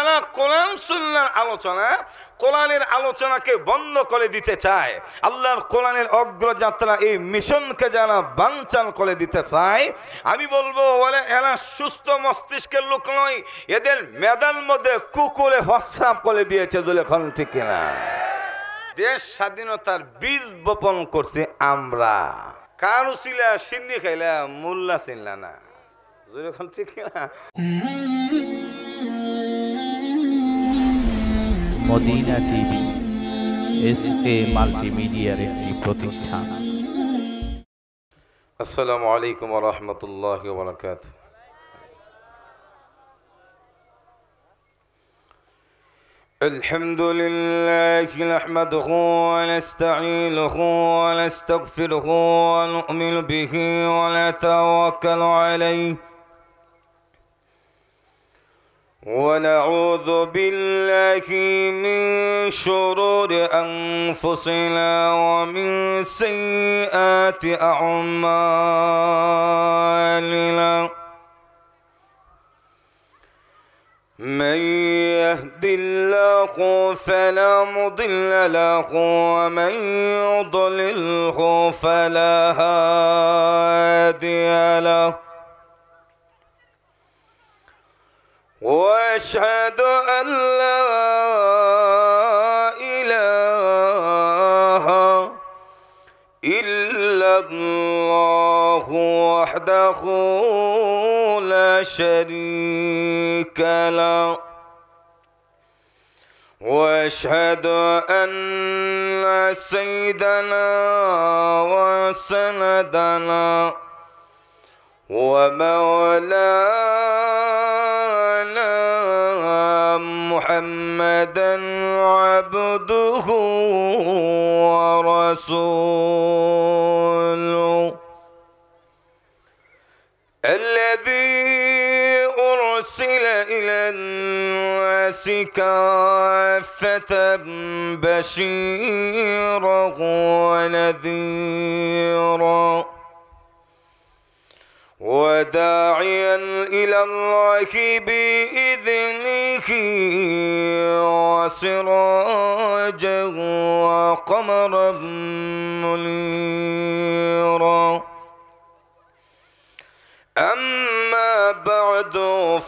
যারা কোরআন সুন্নার আলোচনা কোরআনের আলোচনাকে বন্ধ করে দিতে চায় আল্লাহর কোরআনের অগ্রযাত্রা এই মিশনকে যারা বাঞ্চাল করে দিতে চায় আমি বলবো বলে এরা সুস্থ মস্তিষ্কের লোক নয় এদের মেদার মধ্যে কুকুরে হস্রাপ করে দিয়েছে খন ঠিক কিনা দেশ স্বাধীনতার বীজ বপন করছি আমরা কারু ছিলা সিন্নি খাইলা মোল্লা চিনলা না জোরে ঠিক কিনা মদিনা টিভি এস এ মাল্টিমিডিয়ার একটি প্রতিষ্ঠান আসসালামু আলাইকুম রহমতুল্লাহ বরকাত الحمد لله نحمده ونستعينه ونستغفره ونؤمن به ونتوكل عليه ونعوذ بالله من شرور أنفسنا ومن سيئات أعمالنا من يهد الله فلا مضل له ومن يضلله فلا هادي له واشهد ان لا اله الا الله وحده لا شريك له واشهد ان سيدنا وسندنا ومولانا محمدا عبده ورسوله الذي أرسل إلى الناس كافة بشيرا ونذيرا وداعيا إلى الله بإذنه وسراجا وقمرا منيرا أما بعد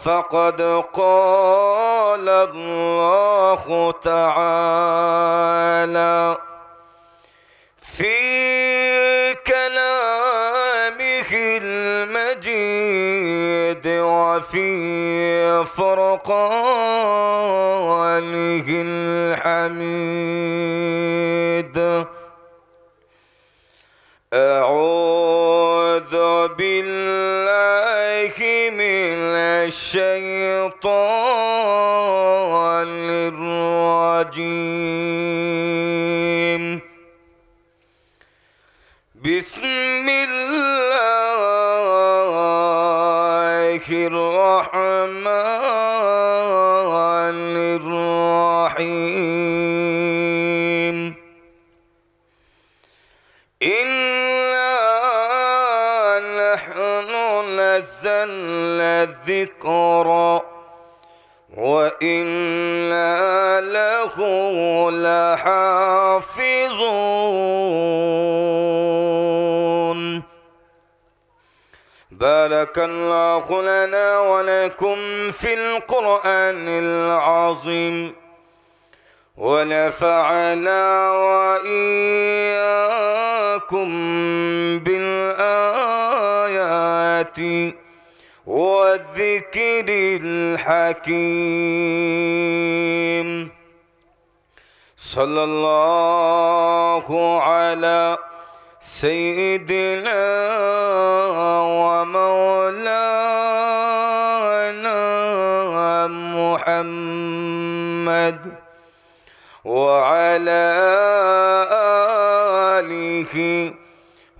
فقد قال الله تعالى في وفي فرقانه الحميد أعوذ بالله من الشيطان الرجيم ذكرا وإنا له لحافظون بارك الله لنا ولكم في القرآن العظيم ونفعنا وإياكم بالآيات والذكر الحكيم صلى الله على سيدنا ومولانا محمد وعلى آله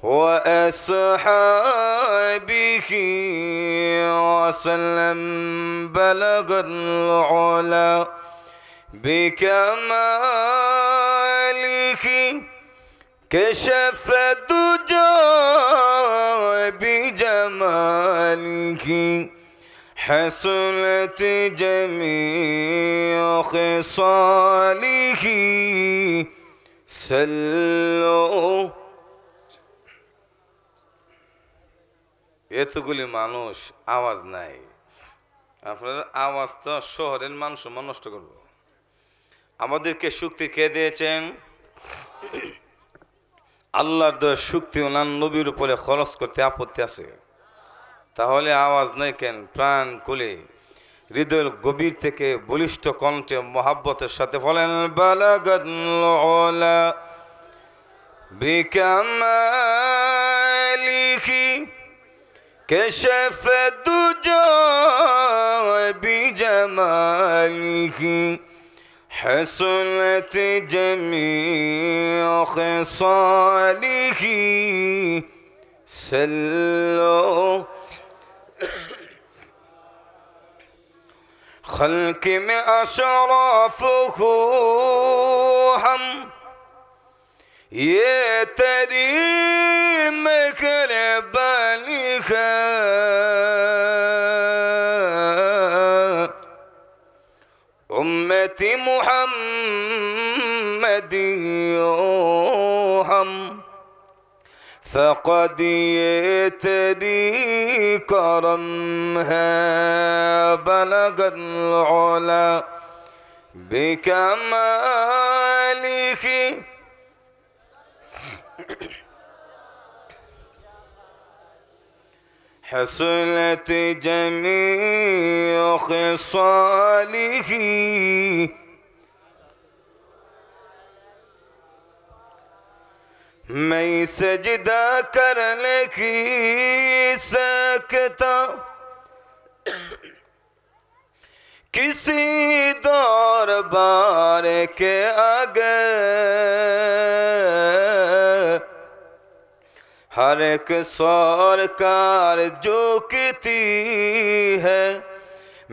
وأصحابه وسلم بلغ العلا بكماله كشف الدجى بجماله حصلت جميع خصاله سلوا এতগুলি মানুষ আওয়াজ নাই আপনার আওয়াজ তো শহরের মানুষ নষ্ট করব আমাদেরকে শক্তি কে দিয়েছেন আল্লাহর দয়ের শক্তি ওনার নবীর উপরে খরচ করতে আপত্তি আছে তাহলে আওয়াজ নেই কেন প্রাণ কুলে হৃদয়ের গভীর থেকে বলিষ্ঠ কণ্ঠে মহাব্বতের সাথে বলেন লিখি كشف الدجى بجماله حسنت جميع خصاله سلوا خلق من أشرافه هم يتري مكربه محمد يوهم فقد يتري كرمها بلغ العلا بكماله سنتی جی سوالی میں جدہ کر سکتا کسی دور بار کے آگے ہر ایک سرکار جھکتی ہے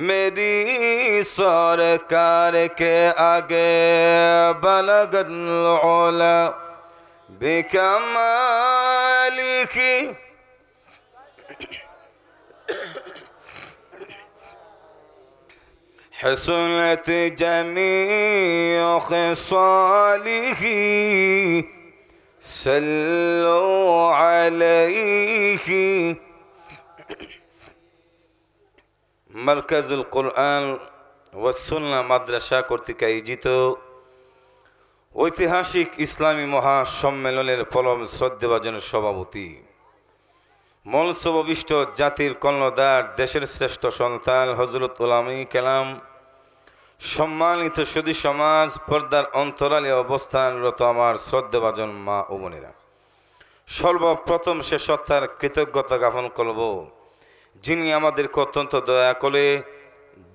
میری سرکار کے آگے بلگ العلا بکمالی کی حسنت جمیع خصالی صلو عليه مركز القرآن والسنة মাদ্রাসা كرتك আয়োজিত ঐতিহাসিক ইসলামী মহাসম্মেলনের পরম শ্রদ্ধাভাজন সভাপতি মনসবিষ্ট জাতির কর্ণদার দেশের শ্রেষ্ঠ সন্তান হজরত উলামী কালাম সম্মানিত সুদী সমাজ পর্দার অন্তরালে অবস্থানরত আমার শ্রদ্ধাভাজন মা ও বোনেরা সর্বপ্রথম সে সত্তার কৃতজ্ঞতা জ্ঞাপন করব যিনি আমাদেরকে অত্যন্ত দয়া করে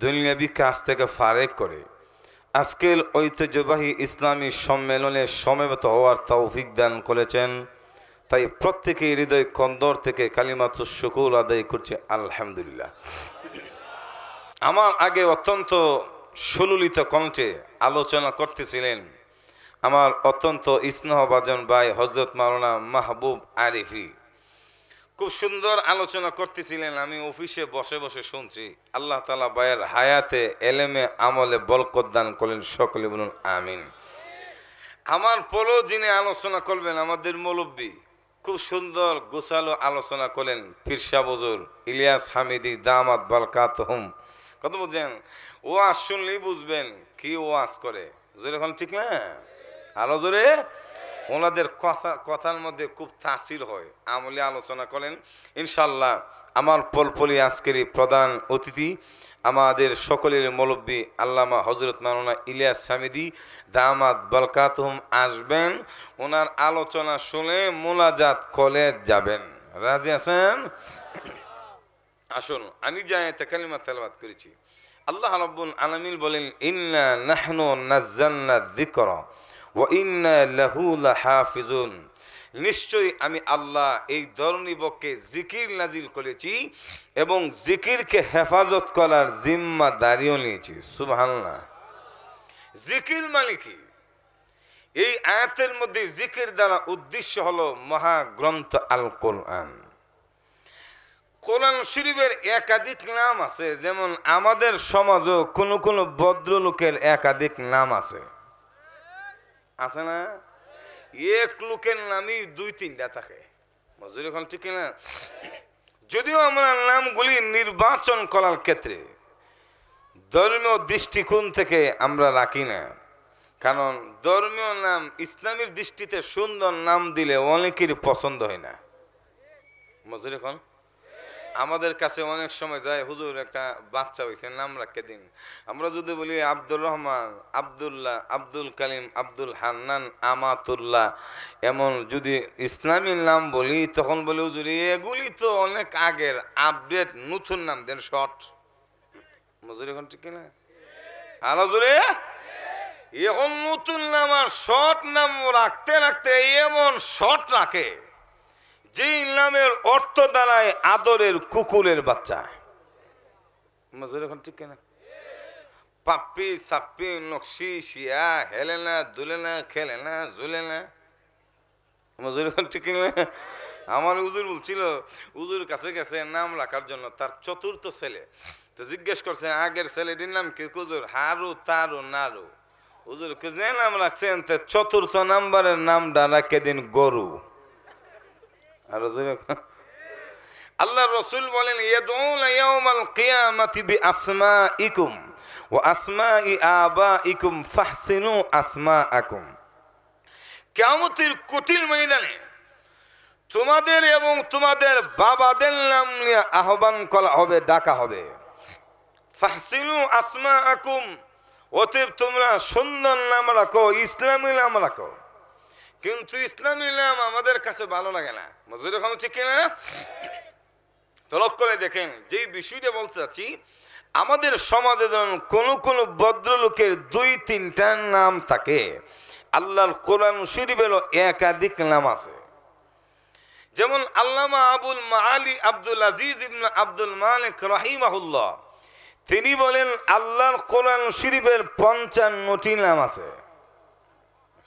দুনিয়া বিকাশ থেকে ফারেক করে আজকের ঐতিহ্যবাহী ইসলামী সম্মেলনে সমবেত হওয়ার তৌফিক দান করেছেন তাই প্রত্যেকেই হৃদয় কন্দর থেকে কালিমাত্র শুকুল আদায় করছে আলহামদুলিল্লাহ আমার আগে অত্যন্ত সুললিত কণ্ঠে আলোচনা করতেছিলেন আমার অত্যন্ত স্নেহভাজন ভাই হজরত মাওলানা মাহবুব আরিফি খুব সুন্দর আলোচনা করতেছিলেন আমি অফিসে বসে বসে শুনছি আল্লাহ তালা ভাইয়ের হায়াতে এলেমে আমলে বলকদান দান করলেন সকলে বলুন আমিন আমার পরও যিনি আলোচনা করবেন আমাদের মৌলব্বী খুব সুন্দর গোসালো আলোচনা করলেন ফিরসা বজুর ইলিয়াস হামিদি দামাত বালকাত হুম কত বুঝছেন ওয়াজ শুনলেই বুঝবেন কি ওয়াজ করে যেরকম ঠিক না আরো জোরে ওনাদের কথা কথার মধ্যে খুব তাসির হয় আমলে আলোচনা করেন ইনশাল্লাহ আমার পলপলি আজকের প্রধান অতিথি আমাদের সকলের মলব্বী আল্লামা হজরত মাননা ইলিয়াস সামিদি দামাদ বলকাতহম আসবেন ওনার আলোচনা শুনে মোনাজাত কলে যাবেন রাজি আছেন আসুন আমি যাই মা তেলবাদ করেছি আল্লাহ রব্বুল আলমিন বলেন ইন্না নাহনু নাজ্জান্না যিকরা হাফিজুন নিশ্চয়ই আমি আল্লাহ এই দরনিবকে জিকির নাজিল করেছি এবং জিকিরকে হেফাজত করার জিম্মা জিম্মাদারিও নিয়েছি সুবাহ জিকির মানে কি এই আয়াতের মধ্যে জিকির দ্বারা উদ্দেশ্য হলো মহাগ্রন্থ আল কোরআন কোরআন শরীফের একাধিক নাম আছে যেমন আমাদের সমাজও কোনো কোনো ভদ্রলোকের একাধিক নাম আছে আছে না এক লোকের নামই দুই তিনটা থাকে মজুরি এখন ঠিক না যদিও আমরা নামগুলি নির্বাচন করার ক্ষেত্রে ধর্মীয় দৃষ্টিকোণ থেকে আমরা রাখি না কারণ ধর্মীয় নাম ইসলামের দৃষ্টিতে সুন্দর নাম দিলে অনেকের পছন্দ হয় না মজুরি এখন আমাদের কাছে অনেক সময় যায় হুজুর একটা বাচ্চা হয়েছে নাম রাখে দিন আমরা যদি বলি আব্দুর রহমান আবদুল্লাহ আব্দুল কালিম আব্দুল হান্নান আমাতুল্লাহ এমন যদি ইসলামী নাম বলি তখন বলি হুজুর এগুলি তো অনেক আগের আপডেট নতুন নাম দেন শর্ট মজুরি এখন ঠিক না আর হুজুরে এখন নতুন নাম আর শর্ট নাম রাখতে রাখতে এমন শর্ট রাখে যেই নামের অর্থ দাঁড়ায় আদরের কুকুরের বাচ্চা এখন ঠিক কেনা পাপ্পি সাপ্পি নকশি শিয়া হেলে না দুলে না খেলে না ঝুলে না মজুর ঠিক না আমার উজুর বলছিল উজুর কাছে গেছে নাম রাখার জন্য তার চতুর্থ ছেলে তো জিজ্ঞেস করছে আগের ছেলেটির নাম কি কুজুর হারু তারু নারু উজুরকে যে নাম রাখছেন চতুর্থ নাম্বারের নামটা রাখে দিন গরু আল্লাহ রসুল বলেন আসমা ইকুম ও আসমা ই ইকুম ফাহসিনু আসমা আকুম কঠিন মহিলা তোমাদের এবং তোমাদের বাবাদের নাম নিয়ে আহ্বান করা হবে ডাকা হবে ফাহসিনু আসমা আকুম অতীব তোমরা সুন্দর নাম রাখো ইসলামী নাম রাখো কিন্তু ইসলাম ইলাম আমাদের কাছে ভালো লাগে না মজুর এখন ঠিক কিনা তো লক্ষ্য করে দেখেন যে বিষয়টা বলতে চাচ্ছি আমাদের সমাজে যেমন কোন কোন ভদ্রলোকের দুই তিনটা নাম থাকে আল্লাহর কোরআন শরীফেরও একাধিক নাম আছে যেমন আল্লামা আবুল মালি আব্দুল আজিজ ইবনা আব্দুল মালিক রাহিমাহুল্লাহ তিনি বলেন আল্লাহর কোরআন শরীফের পঞ্চান্নটি নাম আছে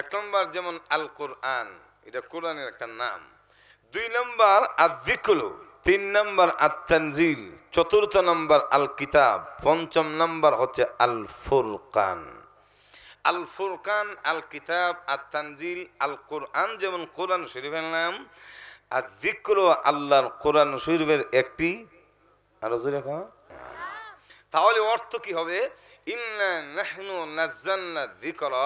এক নম্বর যেমন আল কোরআন এটা কোরআনের একটা নাম দুই নম্বর আদিকুলু তিন নম্বর আত্মানজিল চতুর্থ নম্বর আল কিতাব পঞ্চম নম্বর হচ্ছে আল ফুরকান আল ফুরকান আল কিতাব আত্মানজিল আল কোরআন যেমন কোরআন শরীফের নাম আর দিক্রো আল্লাহর কোরআন শরীফের একটি আরো জোরে তাহলে অর্থ কি হবে ইন্না নাহনু নাজ্জান্না যিকরা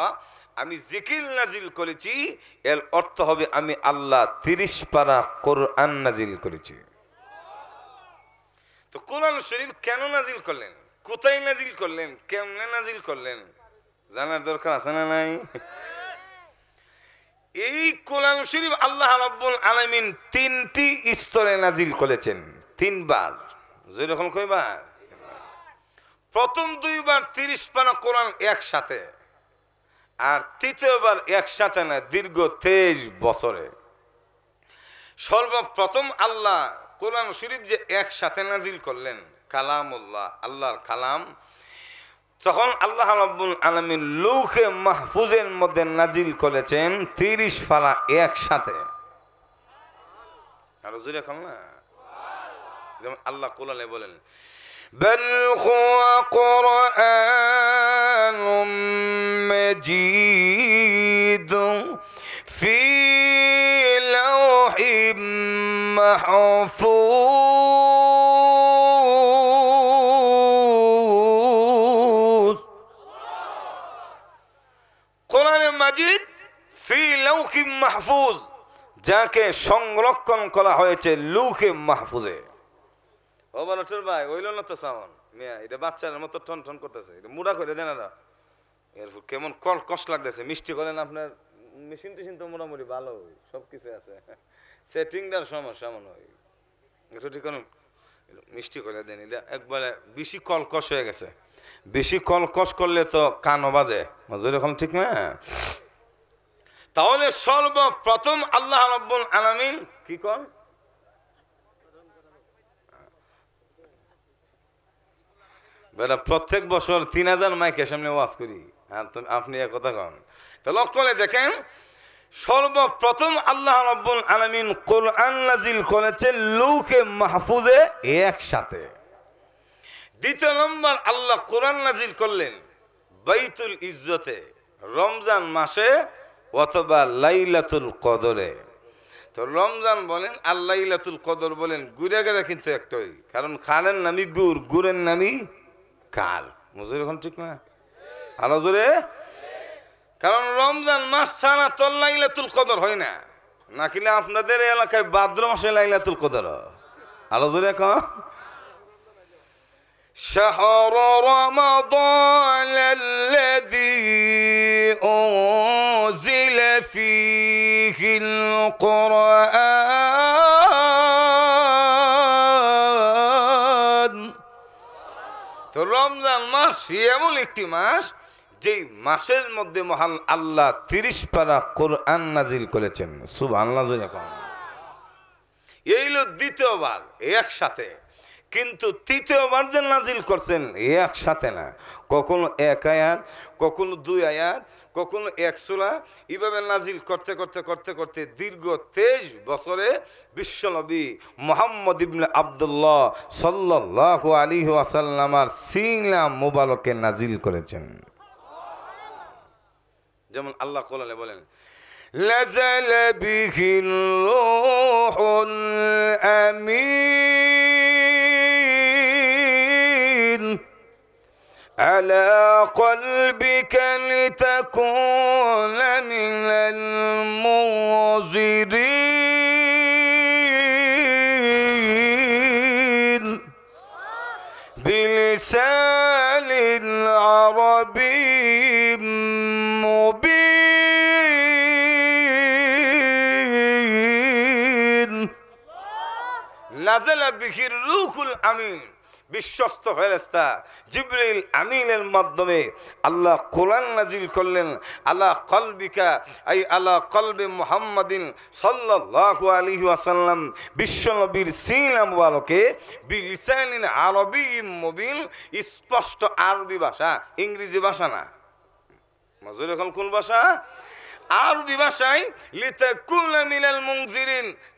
আমি জিকির নাজিল করেছি এর অর্থ হবে আমি আল্লাহ তিরিশ পারা কোরআন নাজিল করেছি তো কোরআন শরীফ কেন নাজিল করলেন কোথায় নাজিল করলেন কেমনে নাজিল করলেন জানার দরকার আছে না নাই এই কোরআন শরীফ আল্লাহ রাব্বুল আলামিন তিনটি স্তরে নাজিল করেছেন তিনবার যেরকম কইবার প্রথম দুইবার তিরিশ পানা কোরআন একসাথে আর তৃতীয়বার একসাথে না দীর্ঘ তেইশ বছরে সর্বপ্রথম আল্লাহ কোরআন শরীফ যে একসাথে নাজিল করলেন কালামুল্লাহ আল্লাহর কালাম তখন আল্লাহ রব্বুল আলমীর লৌখে মাহফুজের মধ্যে নাজিল করেছেন তিরিশ ফালা একসাথে আর জুড়ে এখন না যেমন আল্লাহ কোলালে বলেন بل هو قرآن مجيد في لوح محفوظ قرآن مجيد في لوح محفوظ যাকে সংরক্ষণ করা لوح লুকে محفوظ ও বলটর ভাই ওইল না তো সামন মেয়া এটা বাচ্চার মতো ঠন ঠন করতেছে এটা মুড়া করে দেন এরপর কেমন কল কষ্ট লাগতেছে মিষ্টি করেন আপনার মেশিন টেশিন তো মোটামুটি ভালো সব কিছু আছে সেটিংটার সমস্যা মনে হয় একটু ঠিক মিষ্টি করে দেন এটা একবারে বেশি কষ হয়ে গেছে বেশি কল কষ করলে তো কানও বাজে এখন ঠিক না তাহলে সর্বপ্রথম আল্লাহ রব্বুল আলমিন কি কর বেলা প্রত্যেক বছর তিন হাজার মাইকে সামনে ওয়াজ করি আর আপনি এক কথা কন তাহলে লক্ষণে দেখেন সর্বপ্রথম আল্লাহ রব্বুল আলমিন কোরআন নাজিল করেছে লৌকে মাহফুজে একসাথে দ্বিতীয় নম্বর আল্লাহ কোরআন নাজিল করলেন বাইতুল ইজ্জতে রমজান মাসে অথবা লাইলাতুল কদরে তো রমজান বলেন আল্লাহ কদর বলেন গুড়ে গেরা কিন্তু একটাই কারণ খানের নামই গুড় গুড়ের নামই কাল মজুরি এখন ঠিক না আলো জোরে কারণ রমজান মাস ছাড়া তোর লাগলে তুল কদর হয় না না কিনা আপনাদের এলাকায় ভাদ্র মাসে লাগলে তুল কদর আলো জোরে এখন شهر رمضان الذي أنزل فيه القرآن এমন একটি মাস যেই মাসের মধ্যে মহান আল্লাহ তিরিশ পারা কোরআন নাজিল করেছেন শুভ আল্লাহ এইলো দ্বিতীয়বার একসাথে কিন্তু তৃতীয়বার যে নাজিল করছেন একসাথে না কখনো এক আয়াত কখনো দুই আয়াত কখনো একশোলা এইভাবে নাজিল করতে করতে করতে করতে দীর্ঘ তেইশ বছরে বিশ্বনবী মোহাম্মদ ইবনে আবদুল্লাহ সাল্লাহ আলী আসাল্লামার সিংলা মোবালকে নাজিল করেছেন যেমন আল্লাহ কোলালে বলেন نزل به الروح على قلبك لتكون من المنذرين بلسان عربي مبين نزل به الروح الامين বিশ্বস্ত ফেরেস্তা জিবরিল আমিনের মাধ্যমে আল্লাহ কোরআন নাজিল করলেন আল্লাহ কলবিকা আই আল্লাহ কলবে মোহাম্মদিন সাল্লাহ আলী আসাল্লাম বিশ্বনবীর সিনামকে বিসাইন আরবি মবিন স্পষ্ট আরবি ভাষা ইংরেজি ভাষা না মজুর এখন কোন ভাষা আরবি ভাষায়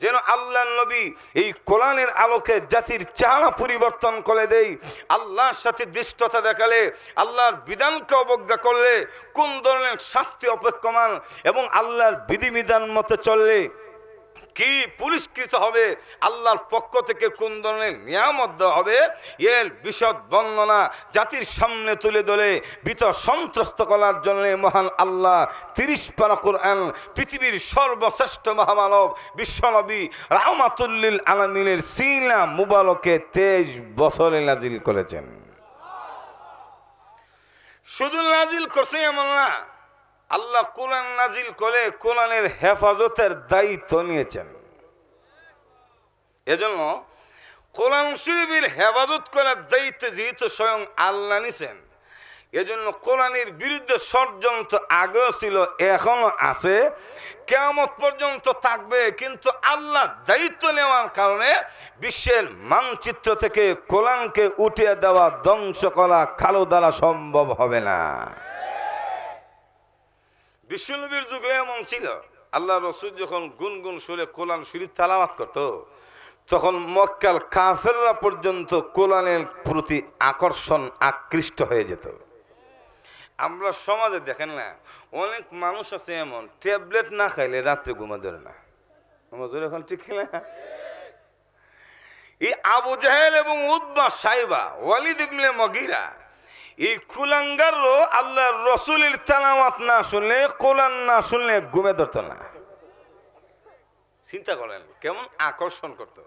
যেন আল্লাহর নবী এই কোরআনের আলোকে জাতির চেহারা পরিবর্তন করে দেই আল্লাহর সাথে দৃষ্টতা দেখালে আল্লাহর বিধানকে অবজ্ঞা করলে কোন ধরনের শাস্তি অপেক্ষমান এবং আল্লাহর বিধিবিধান মতে চললে কি পুরস্কৃত হবে আল্লাহর পক্ষ থেকে কোন ধরনের নিয়ামত দেওয়া হবে এর বিশদ বর্ণনা জাতির সামনে তুলে ধরে বিত সন্ত্রস্ত করার জন্য মহান আল্লাহ তিরিশ পারাকুর আন পৃথিবীর সর্বশ্রেষ্ঠ মহামানব বিশ্বনবী রামাতুল্লিল আলমিনের সিনা মুবালকে তেইশ বছরে নাজিল করেছেন শুধু নাজিল করছে এমন না আল্লাহ কোরআন নাজিল করে কোরআনের হেফাজতের দায়িত্ব নিয়েছেন এজন্য কোরআন শরীফের হেফাজত করার দায়িত্ব যেহেতু স্বয়ং আল্লাহ নিছেন এজন্য কোরআনের বিরুদ্ধে ষড়যন্ত্র আগেও ছিল এখনো আছে কেমত পর্যন্ত থাকবে কিন্তু আল্লাহ দায়িত্ব নেওয়ার কারণে বিশ্বের মানচিত্র থেকে কোরআনকে উঠিয়ে দেওয়া ধ্বংস করা কালো দ্বারা সম্ভব হবে না বিশ্বনবীর যুগে এমন ছিল আল্লাহ রসুল যখন গুনগুন সুরে কোলান শরীর তালামাত করত তখন মক্কাল কাফেররা পর্যন্ত কোলানের প্রতি আকর্ষণ আকৃষ্ট হয়ে যেত আমরা সমাজে দেখেন না অনেক মানুষ আছে এমন ট্যাবলেট না খাইলে রাত্রে ঘুমা ধরে না এখন ঠিক না এই আবু জাহেল এবং উদ্মা সাইবা ওয়ালিদ ইবনে মগিরা এই কুলাঙ্গারও আল্লাহ রসুলের তালামাত না শুনলে কোলান না শুনলে ঘুমে ধরত না চিন্তা করেন কেমন আকর্ষণ করত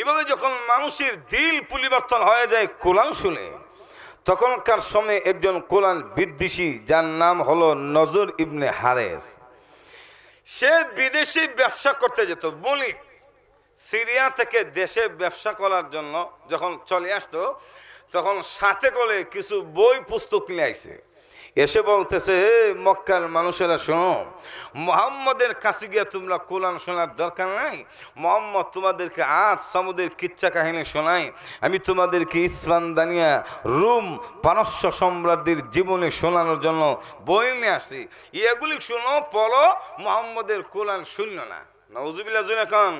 এভাবে যখন মানুষের দিল পরিবর্তন হয়ে যায় কোলান শুনে তখনকার সময়ে একজন কোলান বিদ্বেষী যার নাম হলো নজর ইবনে হারেস সে বিদেশি ব্যবসা করতে যেত বলি সিরিয়া থেকে দেশে ব্যবসা করার জন্য যখন চলে আসতো তখন সাথে করে কিছু বই পুস্তক নিয়ে আইছে এসে বলতেছে মক্কার মানুষেরা শোনো মোহাম্মদের কাছে গিয়ে তোমরা কোরআন শোনার দরকার নাই মোহাম্মদ তোমাদেরকে আজ সামুদের কিচ্ছা কাহিনী শোনাই আমি তোমাদেরকে ইসলাম দানিয়া রুম পারস্য সম্রাটদের জীবনে শোনানোর জন্য বই নিয়ে আসি এগুলি শোনো পড়ো মোহাম্মদের কোরআন শুনল না নজুবিল্লা জুন এখন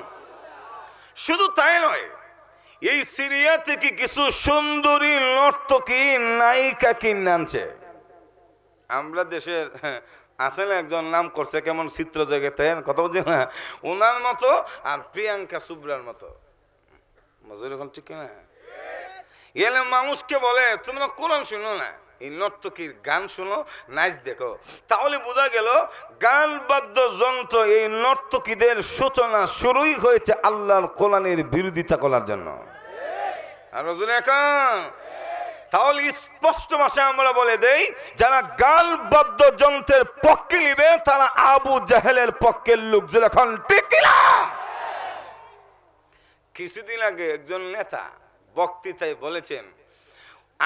শুধু তাই নয় এই সিরিয়া থেকে কিছু সুন্দরী নর্তকী নায়িকা কিনে আনছে আমরা দেশের আছেন একজন নাম করছে কেমন চিত্র জগতে কথা বলছি না ওনার মতো আর প্রিয়াঙ্কা সুব্রার মতো মজুর এখন ঠিক না এলে মানুষকে বলে তোমরা কোরআন শুনো না এই নর্তকীর গান শুনো নাচ দেখো তাহলে বোঝা গেল গান যন্ত্র এই নর্তকীদের সূচনা শুরুই হয়েছে আল্লাহর কোরআনের বিরোধিতা করার জন্য আর তাহলে স্পষ্ট ভাষায় আমরা বলে দেই যারা গাল যন্ত্রের পক্ষে নিবে তারা আবু জাহেলের পক্ষের লোক যখন কিছুদিন আগে একজন নেতা বক্তৃতায় বলেছেন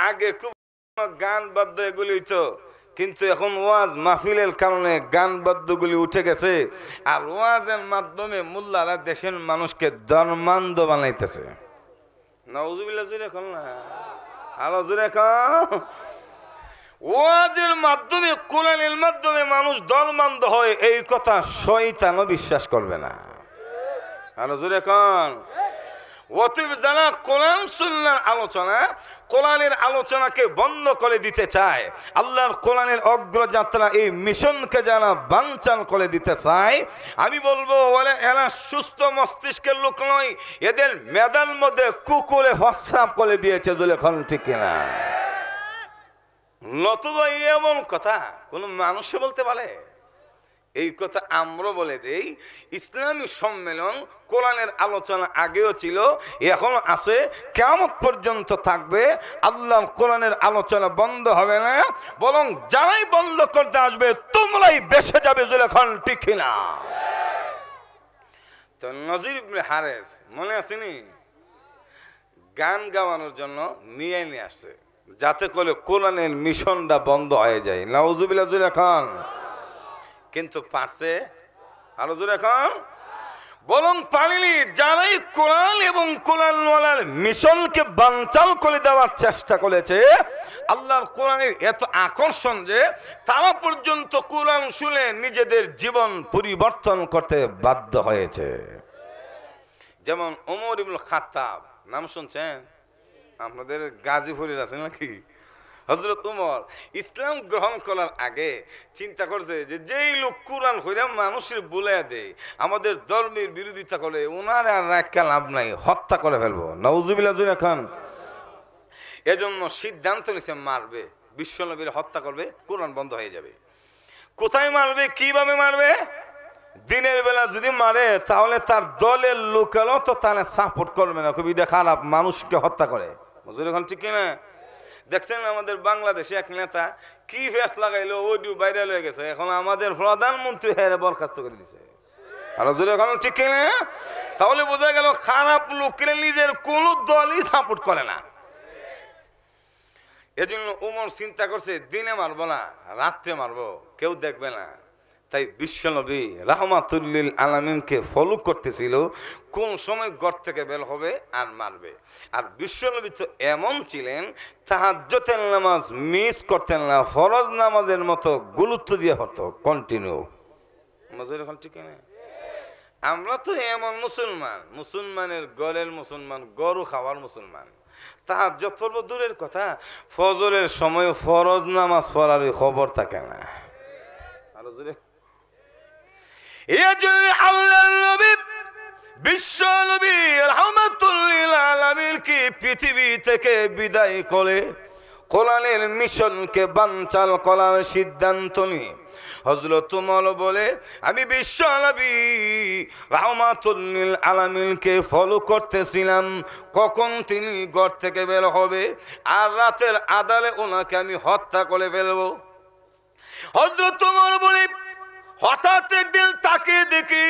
আগে খুব গান বাদ্য এগুলি তো কিন্তু এখন ওয়াজ মাহফিলের কারণে গান বাদ্যগুলি উঠে গেছে আর ওয়াজের মাধ্যমে মোল্লারা দেশের মানুষকে ধর্মান্ধ বানাইতেছে জুড়ে না জুড়ে ওয়াজের মাধ্যমে মাধ্যমে মানুষ ধর্মান্ধ হয় এই কথা শয়তানও বিশ্বাস করবে না আলো জুড়ে এখন অতীব যারা কোরআন সুন্নার আলোচনা কোরআনের আলোচনাকে বন্ধ করে দিতে চায় আল্লাহর কোরআনের অগ্রযাত্রা এই মিশনকে যারা বাঞ্চাল করে দিতে চায় আমি বলবো বলে এরা সুস্থ মস্তিষ্কের লোক নয় এদের মেদার মধ্যে কুকুরে হস্রাপ করে দিয়েছে জুলেখন ঠিক কিনা নতুবা এমন কথা কোনো মানুষে বলতে পারে এই কথা আমরা বলে দেই ইসলামী সম্মেলন কোরআনের আলোচনা আগেও ছিল এখন আছে কেমন পর্যন্ত থাকবে আল্লাহ কোরআনের আলোচনা বন্ধ হবে না বরং যারাই বন্ধ করতে আসবে তোমরাই বেসে যাবে জুলেখন ঠিক না তো নজির হারেস মনে আসেনি গান গাওয়ানোর জন্য নিয়ে নিয়ে আসছে যাতে করে কোরআনের মিশনটা বন্ধ হয়ে যায় নাউজুবিল্লা জুলেখন খান কিন্তু পারছে আরো জোরে এখন বরং পারিনি যারাই কোরআন এবং কোরআনওয়ালার মিশনকে বাঞ্চাল করে দেওয়ার চেষ্টা করেছে আল্লাহর কোরআনের এত আকর্ষণ যে তারা পর্যন্ত কোরআন শুনে নিজেদের জীবন পরিবর্তন করতে বাধ্য হয়েছে যেমন ওমর ইবুল খাতাব নাম শুনছেন আপনাদের গাজীপুরের আছে নাকি হজরত উমর ইসলাম গ্রহণ করার আগে চিন্তা করছে যে যেই লোক কোরআন হইরা মানুষের বলে দেয় আমাদের ধর্মের বিরোধিতা করে ওনার আর একটা লাভ নাই হত্যা করে ফেলবো নওজুবিল্লা জুন এখন এজন্য সিদ্ধান্ত নিছে মারবে বিশ্বনবীর হত্যা করবে কোরআন বন্ধ হয়ে যাবে কোথায় মারবে কিভাবে মারবে দিনের বেলা যদি মারে তাহলে তার দলের লোকেরও তো তাহলে সাপোর্ট করবে না খুবই খারাপ মানুষকে হত্যা করে বুঝলি এখন ঠিক কিনা দেখছেন আমাদের বাংলাদেশে এক নেতা কি ফেস লাগাইলো ওইটিও বাইরে হয়ে গেছে এখন আমাদের প্রধানমন্ত্রী হেরে বরখাস্ত করে দিছে আর যদি এখন ঠিক কিনে তাহলে বোঝা গেল খারাপ লোকের নিজের কোনো দলই সাপোর্ট করে না এজন্য উমর চিন্তা করছে দিনে মারবো না রাত্রে মারবো কেউ দেখবে না তাই বিশ্বনবী রাহমাতুল্লিল আলামিনকে ফলো করতেছিল কোন সময় গড় থেকে বের হবে আর মারবে আর বিশ্বনবী তো এমন ছিলেন তাহাজ্যতের নামাজ মিস করতেন না ফরজ নামাজের মতো গুরুত্ব দিয়ে হতো কন্টিনিউ এখন ঠিক না আমরা তো এমন মুসলমান মুসলমানের গড়ের মুসলমান গরু খাওয়ার মুসলমান তাহাজ্জত পর্ব দূরের কথা ফজরের সময় ফরজ নামাজ পড়ার খবর থাকে না আরো জোরে এর জন্য বিশ্ব নবী রহমতুল্লিল পৃথিবী থেকে করে মিশনকে সিদ্ধান্ত নিয়ে বলে আমি বিশ্বনবী রাহমাতুল্লিল আলামিনকে ফলো করতেছিলাম কখন তিনি ঘর থেকে বের হবে আর রাতের আদালে ওনাকে আমি হত্যা করে ফেলবো হজরত তোমার বলে হঠাৎ একদিন তাকে দেখি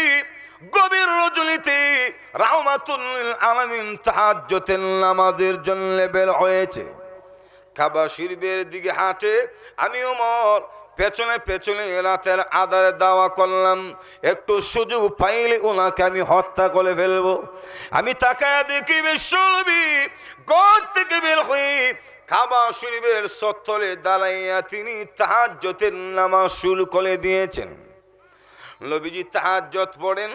গভীর রজনীতে রাহমাতুল আলামিন তাহাজ্জতের নামাজের জন্য বের হয়েছে খাবার শিল্পের দিকে হাঁটে আমি ওমর পেছনে পেছনে রাতের আদারে দাওয়া করলাম একটু সুযোগ পাইলে ওনাকে আমি হত্যা করে ফেলবো আমি তাকায় দেখি বিশ্বলবি গড় থেকে বের হয়ে কাবা শরীফের সত্তরে দাঁড়াইয়া তিনি তাহার নামাজ শুরু করে দিয়েছেন নবীজি তাহাজ্জত পড়েন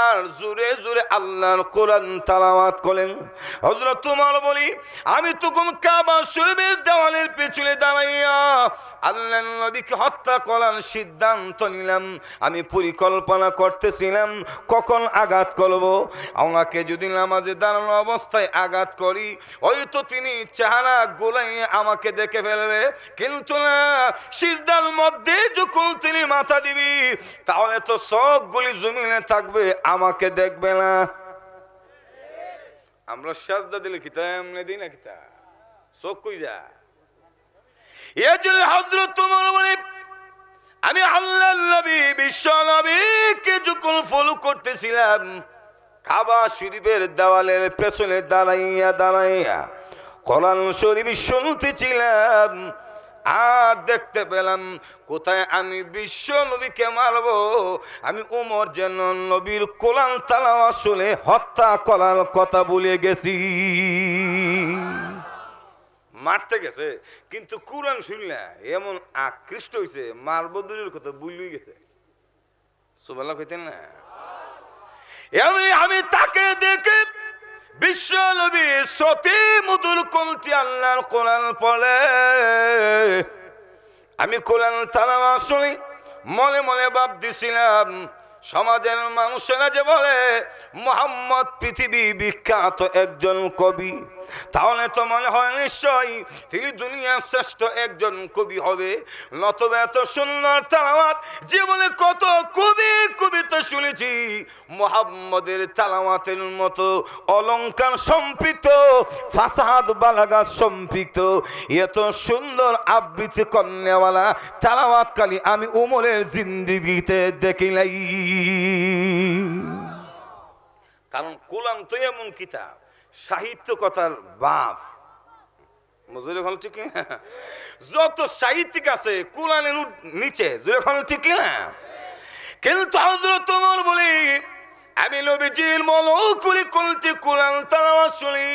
আর জুরে জুরে আল্লাহর কোরআন তালাওয়াত করেন তোমার বলি আমি তুকুম কাবা শরীফের দেওয়ালের পেছনে দাঁড়াইয়া আল্লাহ নবীকে হত্যা করার সিদ্ধান্ত নিলাম আমি পরিকল্পনা করতেছিলাম কখন আঘাত করব আমাকে যদি নামাজে দাঁড়ানো অবস্থায় আঘাত করি ওই তো তিনি চেহারা গোলাই আমাকে দেখে ফেলবে কিন্তু না সিজদার মধ্যে যখন তিনি মাথা দিবি তাহলে তো সবগুলি জমিনে থাকবে আমাকে দেখবে না আমরা সাজদা দিলে কিতা দিই না কিতা চোখ কই যা এর জন্য হজরত তোমার আমি আল্লাহ নবী বিশ্ব নবীকে যখন ফলো করতেছিলাম কাবা শরীফের দেওয়ালের পেছনে দাঁড়াইয়া দাঁড়াইয়া কোরআন শরীফ শুনতেছিলাম আর দেখতে পেলাম কোথায় আমি বিশ্ব নবীকে মারব আমি উমর যেন নবীর কোলান তালাও আসলে হত্যা করার কথা বলে গেছি মারতে গেছে কিন্তু কোরআন শুনলে এমন আকৃষ্ট হয়েছে মারবদুরের কথা বুঝলি গেছে সুবাল্লা কইতেন না আমি তাকে দেখে বিশ্ব নবী শ্রুতি মুদুল কমতি আল্লাহর কোরআন পড়ে আমি কোরআন তালাওয়া শুনি মনে মনে ভাব দিছিলাম সমাজের মানুষেরা যে বলে মোহাম্মদ পৃথিবী বিখ্যাত একজন কবি তাহলে তো মনে হয় নিশ্চয়ই তিনি দুনিয়ার শ্রেষ্ঠ একজন কবি হবে নতবা এত সুন্দর তালাওয়াত জীবনে কত কবির কবিতা শুনেছি মোহাম্মদের তালাওয়াতের মতো অলঙ্কার সম্পৃক্ত ফাসাদ বালাগা সম্পৃক্ত এত সুন্দর আবৃত্তি কন্যাওয়ালা তালাওয়াতকালী আমি উমরের জিন্দিগিতে দেখিলাই কারণ কোলাম তো এমন কিতাব সাহিত্যকতার বাপ জুরে খান ঠিক কিনা যত সাহিত্যিক আছে কোরআনের নিচে জুরে খান ঠিক না কিন্তু হজরত তোমার বলে আমি নবীজির মলকুলি কলটি কোরআন তারা শুনি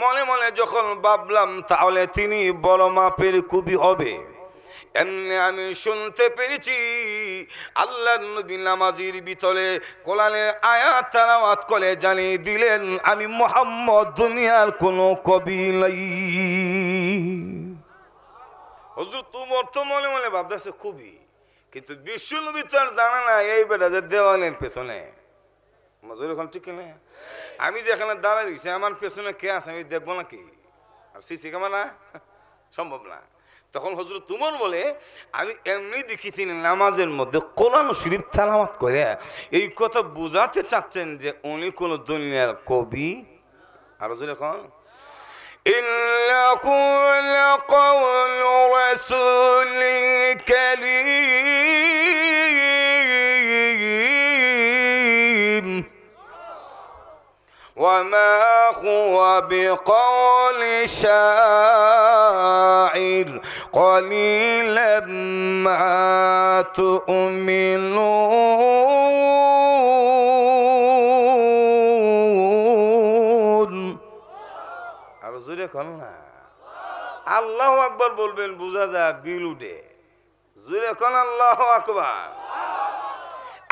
মনে মনে যখন ভাবলাম তাহলে তিনি বড় মাপের কবি হবে এমনি আমি শুনতে পেরেছি আল্লাহ নবী নামাজির বিতলে কোরআনের আয়াত তালাওয়াত করে জানিয়ে দিলেন আমি মোহাম্মদ দুনিয়ার কোনো কবি নাই হজুর তোমার তো মনে মনে ভাবতেছে খুবই কিন্তু বিশ্বনবী তো আর জানা না এই বেটা যে দেওয়ালের পেছনে মজুর এখন ঠিক না আমি যেখানে দাঁড়ায় রয়েছি আমার পেছনে কে আছে আমি দেখবো নাকি আর সিসি ক্যামেরা সম্ভব না তখন হজর তুমন বলে আমি এমনি দেখি তিনি নামাজের মধ্যে কোরআন শরীফ তালামাত করে এই কথা বোঝাতে চাচ্ছেন যে উনি কোনো দুনিয়ার কবি আর হজুর এখন كريم وما هو بقول شاعر قليلا ما تؤمنون আর জোরে কল না আল্লাহ আকবার বলবেন বোঝা যায় বিলুডে জোরে কল আল্লাহ আকবার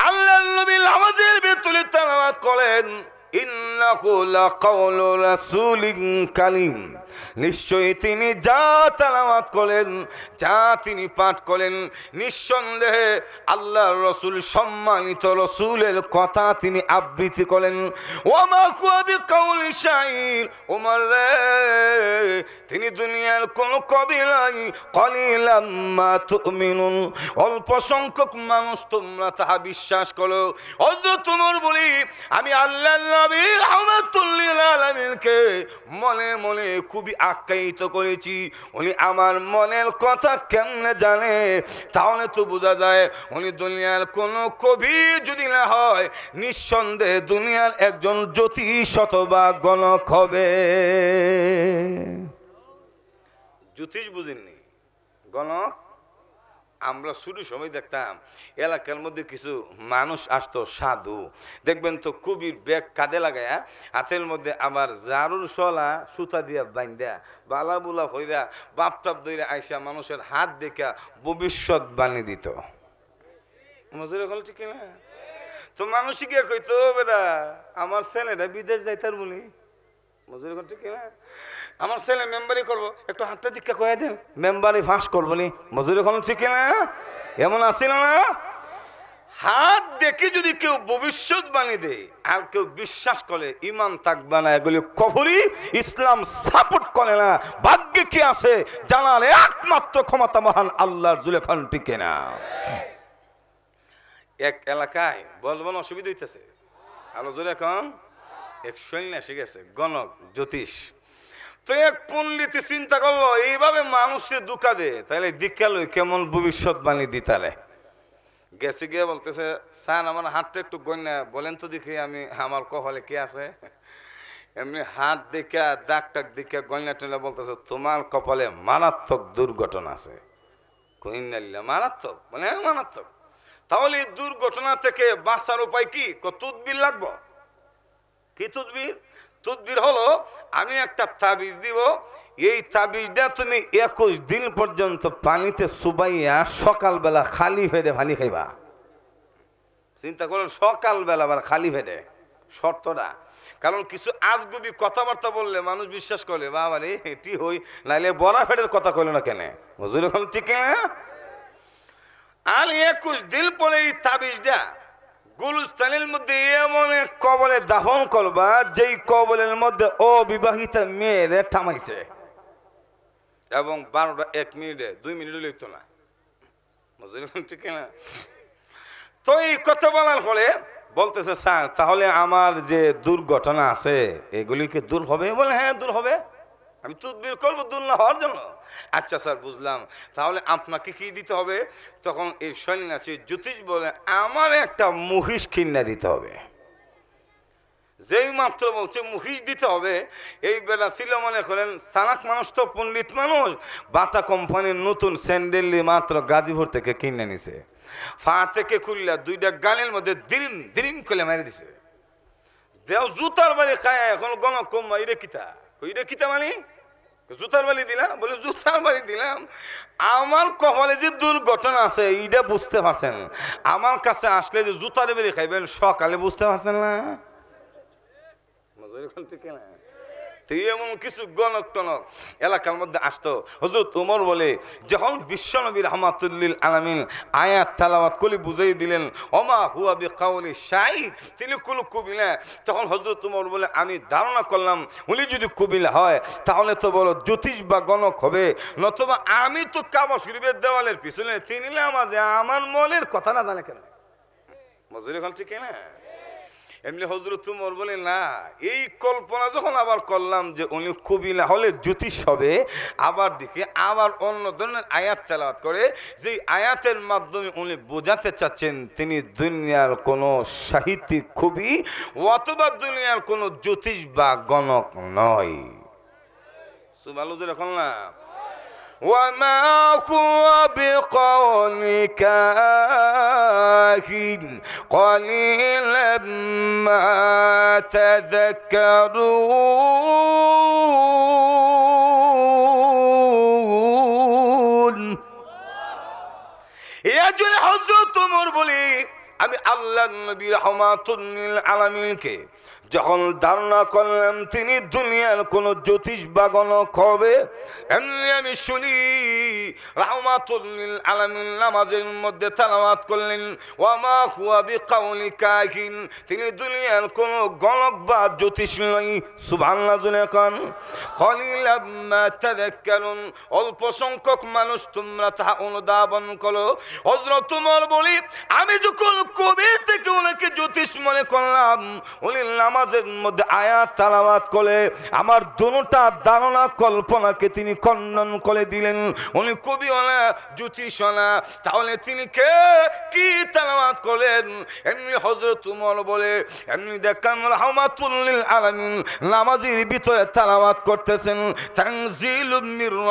আল্লাহ নবী নামাজের ভিতরে তেলাওয়াত করেন নিশ্চয়ই তিনি যা তালামাত করেন যা তিনি পাঠ করেন নিঃসন্দেহে আল্লাহ রসুল সম্মানিত রসুলের কথা তিনি আবৃত্তি করেন কবি তিনি দুনিয়ার কোন কবি নাই কলিলাম্মা অল্প সংখ্যক মানুষ তোমরা তাহা বিশ্বাস করো অদ্র তোমার বলি আমি আল্লাহ নবী মনে মনে খুবই আখ্যায়িত করেছি উনি আমার মনের কথা কেমনে জানে তাহলে তো বোঝা যায় উনি দুনিয়ার কোন কবি যদি না হয় নিঃসন্দেহে দুনিয়ার একজন জ্যোতি বা গণক হবে জ্যোতিষ বুঝিনি গণক আমরা শুরু সময় দেখতাম এলাকার মধ্যে কিছু মানুষ আসতো সাধু দেখবেন তো কবির ব্যাগ কাঁধে লাগায়া হ্যাঁ? হাতের মধ্যে আবার জারুর সলা সুতা দিয়া বাইন্দা বুলা হইরা টাপ দইরা আইসা মানুষের হাত দেখা ভবিষ্যৎ বানিয়ে দিত মজুরি হল ঠিক না তো মানুষ গিয়ে কইতো বেটা আমার ছেলেটা বিদেশ যাইতার বলি মজুরি হল ঠিক না আমার ছেলে মেম্বারি করব একটু হাতে দীক্ষা কয়ে দেন মেম্বারি ফাঁস করবো নি মজুরি খনন শিখে না এমন আসিল না হাত দেখে যদি কেউ ভবিষ্যৎ বানিয়ে দেয় আর কেউ বিশ্বাস করে ইমান থাকবে না এগুলি কবরই ইসলাম সাপোর্ট করে না ভাগ্যে কি আছে জানার একমাত্র ক্ষমতা মহান আল্লাহর জুলেখান টিকে না এক এলাকায় বলবেন অসুবিধা হইতেছে আলো জুলেখান এক সৈন্য এসে গেছে গণক জ্যোতিষ তো এক চিন্তা করলো এইভাবে মানুষের দুকা দে তাহলে লই কেমন ভবিষ্যৎ দি দিতালে গেছে গিয়ে বলতেছে স্যার আমার হাতটা একটু গন্যা বলেন তো দেখি আমি আমার কপালে কি আছে এমনি হাত দেখা দাগ টাক দেখে গয়না টেলা বলতেছে তোমার কপালে মারাত্মক দুর্ঘটনা আছে কইনাল্লা মারাত্মক মানে মারাত্মক তাহলে এই দুর্ঘটনা থেকে বাঁচার উপায় কি কত লাগবো কি তুদবির তদবির হলো আমি একটা তাবিজ দিব এই তাবিজটা তুমি একুশ দিন পর্যন্ত পানিতে চুবাইয়া সকালবেলা খালি ফেরে ভালি খাইবা চিন্তা করো সকালবেলা আবার খালি ফেরে শর্তটা কারণ কিছু আজগুবি কথাবার্তা বললে মানুষ বিশ্বাস করলে বাবা রে এটি হই নাইলে বড়া ফেটের কথা কইল না কেন বুঝলি এখন ঠিক আর একুশ দিন পরে এই তাবিজটা গুলস্তানের মধ্যে এমন এক কবলে দাফন করবা যেই কবলের মধ্যে অবিবাহিতা মেয়েরে থামাইছে এবং বারোটা এক মিনিটে দুই মিনিট লিখতো না বুঝলেন ঠিক না তো এই কথা বলার ফলে বলতেছে স্যার তাহলে আমার যে দুর্ঘটনা আছে এগুলি কি দূর হবে বলে হ্যাঁ দূর হবে আমি তুদবির করবো দূর না হওয়ার জন্য আচ্ছা স্যার বুঝলাম তাহলে আপনাকে কি দিতে হবে তখন এই সন্ন্যাসী জ্যোতিষ বলে আমার একটা মহিষ কিনা দিতে হবে যেই মাত্র বলছে মুহিস দিতে হবে এই বেলা ছিল মনে করেন সানাক মানুষ তো পণ্ডিত মানুষ বাটা কোম্পানির নতুন স্যান্ডেল মাত্র গাজীপুর থেকে কিনে নিছে ফা থেকে খুললা দুইটা গালের মধ্যে দিন দিরিম খুলে মেরে দিছে দেও জুতার বাড়ি খায় এখন গণ কম ইরে কিতা ইরে কিতা মানে জুতার বালি দিলাম বলে জুতার বালি দিলাম আমার কপালে যে দুর্ঘটনা আছে এইটা বুঝতে পারছেন আমার কাছে আসলে যে জুতার বালি খাইবেন সকালে বুঝতে পারছেন না না এমন কিছু গণক টনক এলাকার মধ্যে আসতো হজরত তোমর বলে যখন নবী রহমাতুল্লিল আলামিন আয়াত তালাবাত কলি বুঝাই দিলেন অমা হুয়া বি কাউলি সাই তিনি কুলু কুবিলা তখন হজরত তোমর বলে আমি ধারণা করলাম উনি যদি কুবিলা হয় তাহলে তো বলো জ্যোতিষ বা গণক হবে নতবা আমি তো কাবা শরীফের দেওয়ালের পিছনে তিনি আমার মনের কথা না জানে কেন মজুরি হল কেনা এমনি হজরত তুমর বলে না এই কল্পনা যখন আবার করলাম যে উনি কবিলা হলে জ্যোতিষ হবে আবার দিকে আবার অন্য ধরনের আয়াত তেলাওয়াত করে যেই আয়াতের মাধ্যমে উনি বোঝাতে চাচ্ছেন তিনি দুনিয়ার কোনো সাহিত্যিক কবি অথবা দুনিয়ার কোনো জ্যোতিষ বা গণক নয় তো এখন না وما هو بقول كاهن قليلا ما تذكرون يا جل حضرت مربلي আমি رحمه الله العالمين كي যখন ধারণা করলাম তিনি দুনিয়ার কোন জ্যোতিষ বা গণক হবে এমনি আমি শুনি রাহমাতুল্লিল নামাজের মধ্যে তালামাত করলেন ওয়ামা হুয়া বিকাউলি কাহিন তিনি দুনিয়ার কোন গণক বা জ্যোতিষ নয় সুবহানাল্লাহ জুনে কান কলিলাম অল্প সংখ্যক মানুষ তোমরা তাহা অনুধাবন করো হযরত তোমার বলি আমি যখন কবি থেকে ওনাকে জ্যোতিষ মনে করলাম উনি নামাজ নামাজের মধ্যে আয়াত তালাবাত করে আমার দুটা ধারণা কল্পনাকে তিনি খণ্ডন করে দিলেন উনি কবি অনা কবিওয়ালা জ্যোতিষনা তাহলে তিনি কে কি তালাবাত করলেন এমনি হজরত উমর বলে এমনি দেখলাম রহমাতুল্লিল আলামিন নামাজের ভিতরে তালাবাত করতেছেন তানজিল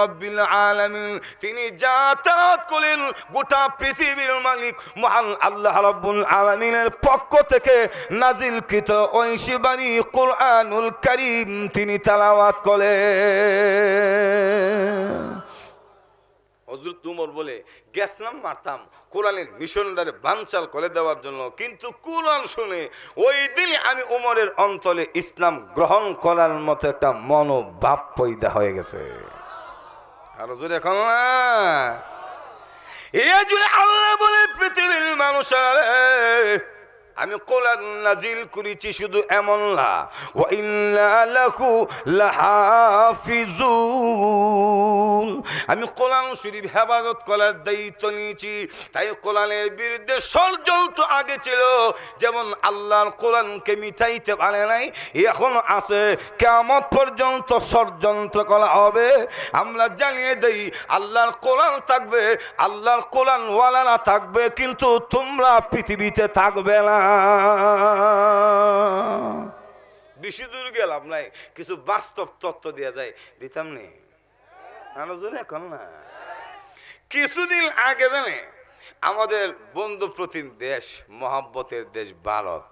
রব্বিল আলামিন তিনি যা তালাবাত করলেন গোটা পৃথিবীর মালিক মহান আল্লাহ রব্বুল আলমিনের পক্ষ থেকে নাজিলকৃত ঐশী বাণী কোরআনুল করিম তিনি তালাওয়াত করে হজরত তুমর বলে গেছলাম মারতাম কোরআনের বানচাল করে দেওয়ার জন্য কিন্তু কোরআন শুনে ওই দিন আমি উমরের অন্তলে ইসলাম গ্রহণ করার মতো একটা মনোভাব পয়দা হয়ে গেছে আর জোরে এখন না এ জুড়ে আল্লাহ বলে পৃথিবীর মানুষের আমি কোরআন নাজিল করেছি শুধু এমন আমি কোরআন শরীফ হেফাজত করার দায়িত্ব নিয়েছি তাই কোলানের বিরুদ্ধে ষড়যন্ত্র আগে ছিল যেমন আল্লাহর কোরআনকে মিঠাইতে পারে নাই এখন আছে কেমন পর্যন্ত ষড়যন্ত্র করা হবে আমরা জানিয়ে দেই আল্লাহর কোরআন থাকবে আল্লাহর কোরআনওয়ালারা থাকবে কিন্তু তোমরা পৃথিবীতে থাকবে না বেশি দূর গেলাম নাই কিছু বাস্তব তত্ত্ব দেওয়া যায় দিতাম নি এখন না কিছুদিন আগে জানে আমাদের বন্ধু প্রতিম দেশ মহাব্বতের দেশ ভারত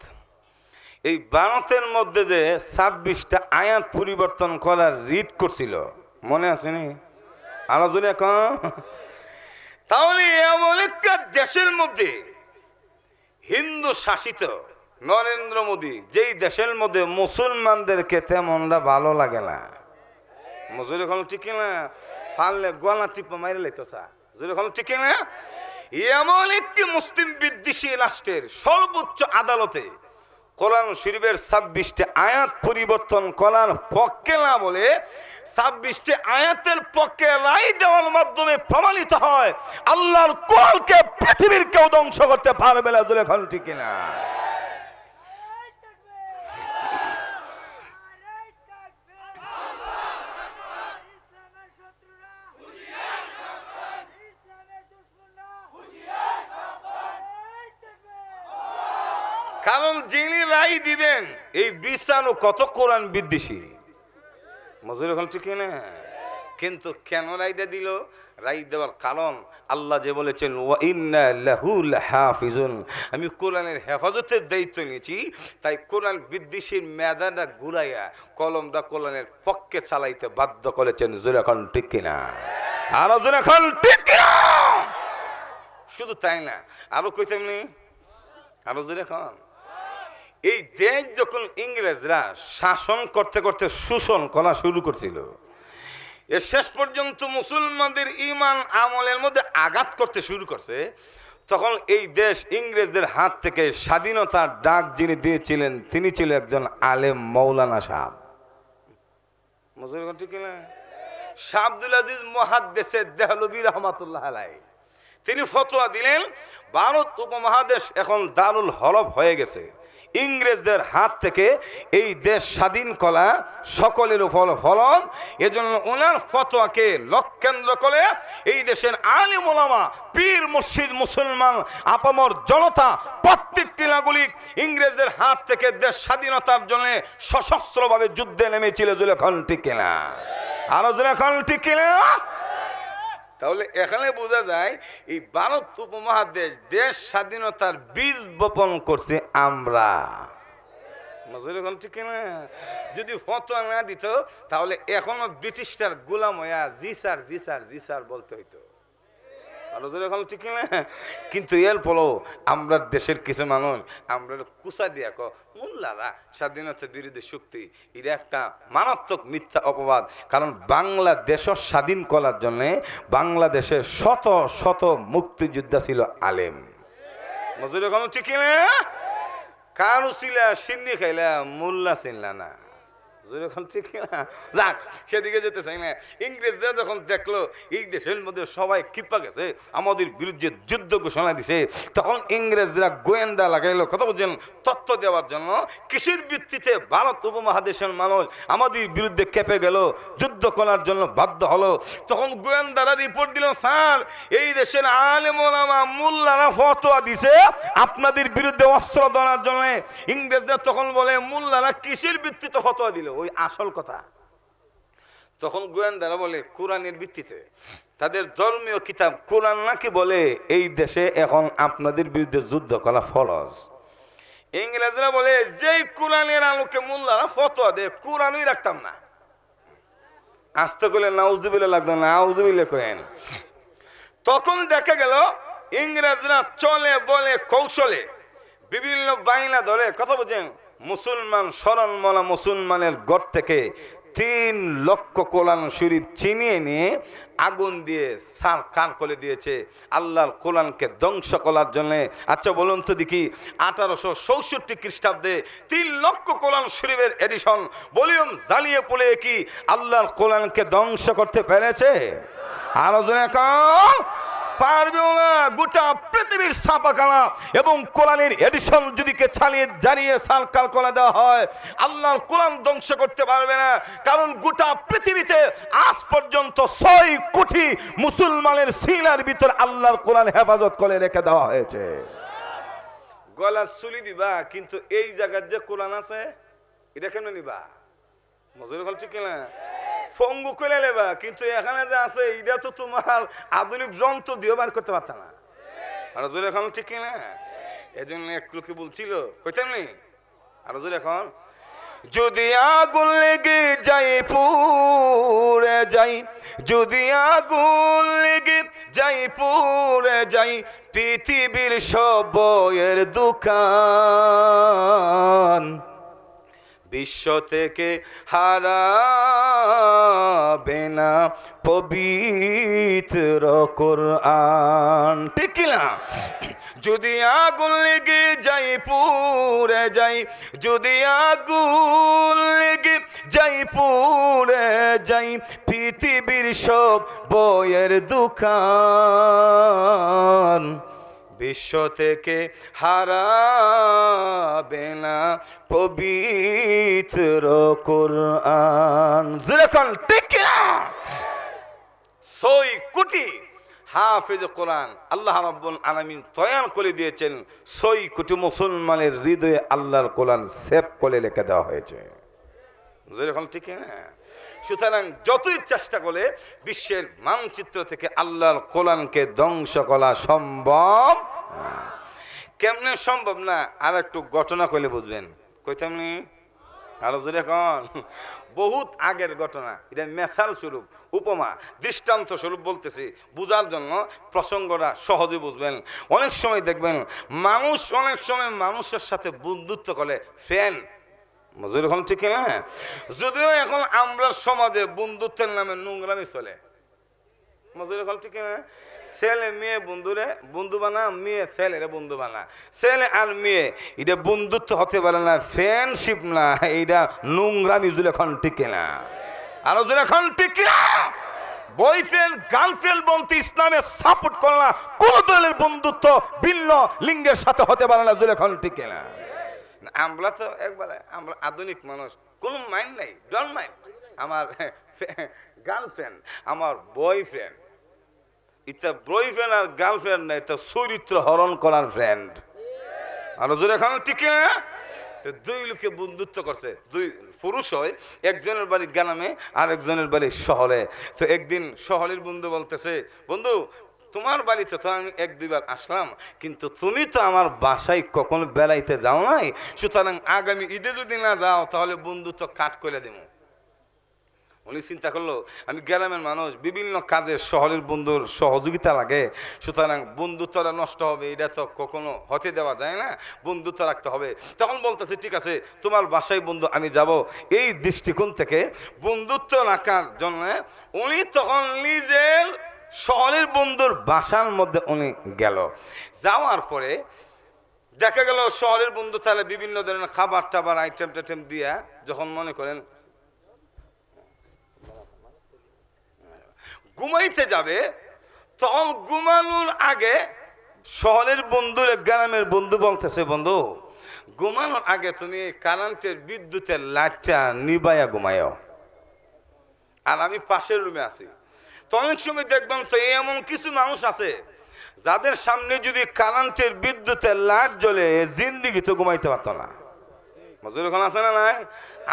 এই ভারতের মধ্যে যে ছাব্বিশটা আয়াত পরিবর্তন করার রিট করছিল মনে আছে নি আলোচনা এখন তাহলে দেশের মধ্যে হিন্দু শাসিত নরেন্দ্র মোদী যেই দেশের মধ্যে মুসলমানদেরকে তেমনটা ভালো লাগে না মজুরি এখন ঠিক না ফালে গলা টিপ মাইরে লাইতো ঠিক না এমন একটি মুসলিম বিদ্বেষী রাষ্ট্রের সর্বোচ্চ আদালতে কোরআন শরীফের ছাব্বিশটি আয়াত পরিবর্তন করার পক্ষে না বলে ছাব্বিশটি আয়াতের পক্ষে রায় দেওয়ার মাধ্যমে প্রমাণিত হয় আল্লাহর কোরআনকে পৃথিবীর কেউ ধ্বংস করতে পারবে না দূরে ঘন্টি কিনা কারণ যিনি রাই দিবেন এই বিচারও কত কোরআন বিদ্বেষী মজুর এখন ঠিক না কিন্তু কেন রায়টা দিল রাই দেওয়ার কারণ আল্লাহ যে বলেছেন আমি কোরআনের হেফাজতের দায়িত্ব নিয়েছি তাই কোরআন বিদ্বেষীর মেদাটা ঘুরাইয়া কলমটা কোরআনের পক্ষে চালাইতে বাধ্য করেছেন জোরাখন ঠিক কিনা আরো জোরাখন ঠিক কিনা শুধু তাই না আরো কইতাম নি আরো জোরাখন এই দেশ যখন ইংরেজরা শাসন করতে করতে শোষণ করা শুরু করছিল এ শেষ পর্যন্ত মুসলমানদের ইমান আমলের মধ্যে আঘাত করতে শুরু করছে তখন এই দেশ ইংরেজদের হাত থেকে স্বাধীনতার ডাক যিনি দিয়েছিলেন তিনি ছিল একজন আলেম মৌলানা সাহ না আজিজ মহাদ্দেশে দেহলবী রহমাতুল্লাহ আলাই তিনি ফতোয়া দিলেন ভারত উপমহাদেশ এখন দারুল হলফ হয়ে গেছে ইংরেজদের হাত থেকে এই দেশ স্বাধীন করা সকলের ফল ফলন এজন্য ওনার ফতোয়াকে লক্ষ্যেন্দ্র করে এই দেশের আলী মোলামা পীর মসজিদ মুসলমান আপামর জনতা প্রত্যেকটি নাগরিক ইংরেজদের হাত থেকে দেশ স্বাধীনতার জন্য সশস্ত্রভাবে যুদ্ধে নেমেছিল জুলেখন ঠিক আরো জুলেখন ঠিক তাহলে এখানে বোঝা যায় এই ভারত উপমহাদেশ দেশ স্বাধীনতার বীজ বপন করছে আমরা ঠিক না যদি ফতোয়া না দিত তাহলে এখনো ব্রিটিশটার গোলাম হইয়া জি স্যার জি স্যার জি স্যার বলতে হইতো কিন্তু এর ফলেও আমরা দেশের কিছু মানুষ আমরা কুচা দিয়া মোল্লারা স্বাধীনতার বিরোধী শক্তি এটা একটা মারাত্মক মিথ্যা অপবাদ কারণ বাংলাদেশ স্বাধীন করার জন্য বাংলাদেশে শত শত মুক্তিযোদ্ধা ছিল আলেম মজুরি কম ঠিক কারু ছিল সিন্নি খাইলা মোল্লা চিনলা না সেদিকে যেতে চাই না যখন দেখলো এই দেশের মধ্যে সবাই আমাদের বিরুদ্ধে যুদ্ধ ঘোষণা তখন গোয়েন্দা লাগাইলো কথা বলছেন দেওয়ার জন্য কৃষির ভিত্তিতে ভারত উপমহাদেশের মানুষ আমাদের বিরুদ্ধে কেঁপে গেল যুদ্ধ করার জন্য বাধ্য হলো তখন গোয়েন্দারা রিপোর্ট দিল স্যার এই দেশের আলেমা মোল্লারা ফতোয়া দিছে আপনাদের বিরুদ্ধে অস্ত্র দেওয়ার জন্য ইংরেজরা তখন বলে মোল্লারা কৃষির ভিত্তিতে ফতোয়া দিল ওই আসল কথা তখন গোয়েন্দারা বলে কোরআনের ভিত্তিতে তাদের ধর্মীয় কিতাব কোরআন নাকি বলে এই দেশে এখন আপনাদের বিরুদ্ধে যুদ্ধ করা ফরজ ইংরেজরা বলে যেই কোরআনের আলোকে মোল্লারা ফতোয়া দেয় কোরআনই রাখতাম না আসতে করলে নাউজুবিল্লা লাগতো না আউজুবিল্লা কেন তখন দেখা গেল ইংরেজরা চলে বলে কৌশলে বিভিন্ন বাইনা ধরে কথা বলছেন মুসলমান সরলমলা মুসলমানের গড় থেকে তিন লক্ষ কোরআন শরীফ চিনিয়ে নিয়ে আগুন দিয়ে সার কার করে দিয়েছে আল্লাহর কোরআনকে ধ্বংস করার জন্যে আচ্ছা বলুন তো দেখি আঠারোশো চৌষট্টি খ্রিস্টাব্দে তিন লক্ষ কোরআন শরীফের এডিশন ভলিউম জ্বালিয়ে পড়ে কি আল্লাহর কোরআনকে ধ্বংস করতে পেরেছে আরো কাল পারবেও না গোটা পৃথিবীর ছাপাখানা এবং কোরআনের এডিশন যদি কে ছাড়িয়ে জানিয়ে সালকাল করে দেওয়া হয় আল্লাহর কোরআন ধ্বংস করতে পারবে না কারণ গোটা পৃথিবীতে আজ পর্যন্ত ছয় কোটি মুসলমানের সিলার ভিতর আল্লাহর কোরআন হেফাজত করে রেখে দেওয়া হয়েছে গলা চুলি দিবা কিন্তু এই জায়গার যে কোরআন আছে এটা কেন নিবা মজুরি কল কিনা ফঙ্গু করে লেবা কিন্তু এখানে যে আছে এটা তো তোমার আধুনিক যন্ত্র দিয়ে বার করতে পারত না আর জোর এখন ঠিক কিনা এই জন্য এক লোকে বলছিল কইতাম নি আর জোর এখন যদি আগুন লেগে যাই পুরে যাই যদি আগুন লেগে যাই পুরে যাই পৃথিবীর সব বইয়ের দোকান বিশ্ব থেকে হারাবে না পবিত্র কোরআন ঠিক না যদি আগুন লেগে যাই পুরে যাই যদি আগুন লেগে যাই পুরে যাই পৃথিবীর সব বইয়ের দোকান বিশ্ব থেকে হারাবে না পবিত্র কোরআন যেরকম ঠিক সই কোটি হাফিজ কোরআন আল্লাহ রব্বুল আলামিন তয়ান করে দিয়েছেন সই কোটি মুসলমানের হৃদয়ে আল্লাহর কোরআন সেভ করে লেখা দেওয়া হয়েছে যেরকম ঠিক না সুতরাং যতই চেষ্টা করে বিশ্বের মানচিত্র থেকে আল্লাহর কোরআনকে ধ্বংস করা সম্ভব কেমনে সম্ভব না আর একটু ঘটনা করলে বুঝবেন কইতাম নি আরো জোরে কন বহুত আগের ঘটনা এটা মেশাল স্বরূপ উপমা দৃষ্টান্ত স্বরূপ বলতেছি বুঝার জন্য প্রসঙ্গটা সহজে বুঝবেন অনেক সময় দেখবেন মানুষ অনেক সময় মানুষের সাথে বন্ধুত্ব করে ফ্রেন্ড মজুর এখন ঠিক না যদিও এখন আমরা সমাজে বন্ধুত্বের নামে নোংরামি চলে মজুর এখন ঠিক না ছেলে মেয়ে বন্ধুরে বন্ধু বানা মেয়ে ছেলে রে বন্ধু বানা ছেলে আর মেয়ে এটা বন্ধুত্ব হতে পারে না ফ্রেন্ডশিপ না এইটা নোংরামি জুলে এখন টিকে না আরো জুলে এখন টিকে না বয়ফ্রেন্ড গার্লফ্রেন্ড বলতে ইসলামে সাপোর্ট করলা কোন দলের বন্ধুত্ব ভিন্ন লিঙ্গের সাথে হতে পারে না জুলে এখন টিকে না আমরা তো একবারে আমরা আধুনিক মানুষ কোনো মাইন্ড নাই ডন মাইন্ড আমার গার্লফ্রেন্ড আমার বয়ফ্রেন্ড এটা বয়ফ্রেন্ড আর গার্লফ্রেন্ড না এটা চরিত্র হরণ করার ফ্রেন্ড আর জোরে এখন ঠিক হ্যাঁ? তো দুই লোকে বন্ধুত্ব করছে দুই পুরুষ হয় একজনের বাড়ি গ্রামে আর একজনের বাড়ি শহরে তো একদিন শহরের বন্ধু বলতেছে বন্ধু তোমার বাড়িতে তো আমি এক দুইবার আসলাম কিন্তু তুমি তো আমার বাসায় কখনো বেলাইতে যাও নাই সুতরাং আগামী ঈদে যদি না যাও তাহলে বন্ধু তো কাট করে দেবো উনি চিন্তা করলো আমি গ্রামের মানুষ বিভিন্ন কাজে শহরের বন্ধুর সহযোগিতা লাগে সুতরাং বন্ধুত্বরা নষ্ট হবে এটা তো কখনো হতে দেওয়া যায় না বন্ধুত্ব রাখতে হবে তখন বলতেছে ঠিক আছে তোমার বাসায় বন্ধু আমি যাব এই দৃষ্টিকোণ থেকে বন্ধুত্ব রাখার জন্য উনি তখন নিজে শহরের বন্ধুর বাসার মধ্যে উনি গেল যাওয়ার পরে দেখা গেল শহরের বন্ধু তাহলে বিভিন্ন ধরনের খাবার টাবার আইটেম টাইটেম দিয়া যখন মনে করেন ঘুমাইতে যাবে তখন ঘুমানোর আগে শহরের বন্ধু গ্রামের বন্ধু বলতেছে বন্ধু ঘুমানোর আগে তুমি কারেন্টের বিদ্যুতের লাইটটা নিবাইয়া ঘুমাইও আর আমি পাশের রুমে আছি তখন অনেক সময় দেখবেন তো এমন কিছু মানুষ আছে যাদের সামনে যদি কারেন্টের বিদ্যুতের লাট জ্বলে জিন্দিগি তো ঘুমাইতে পারতো না মজুর এখন আছে না নাই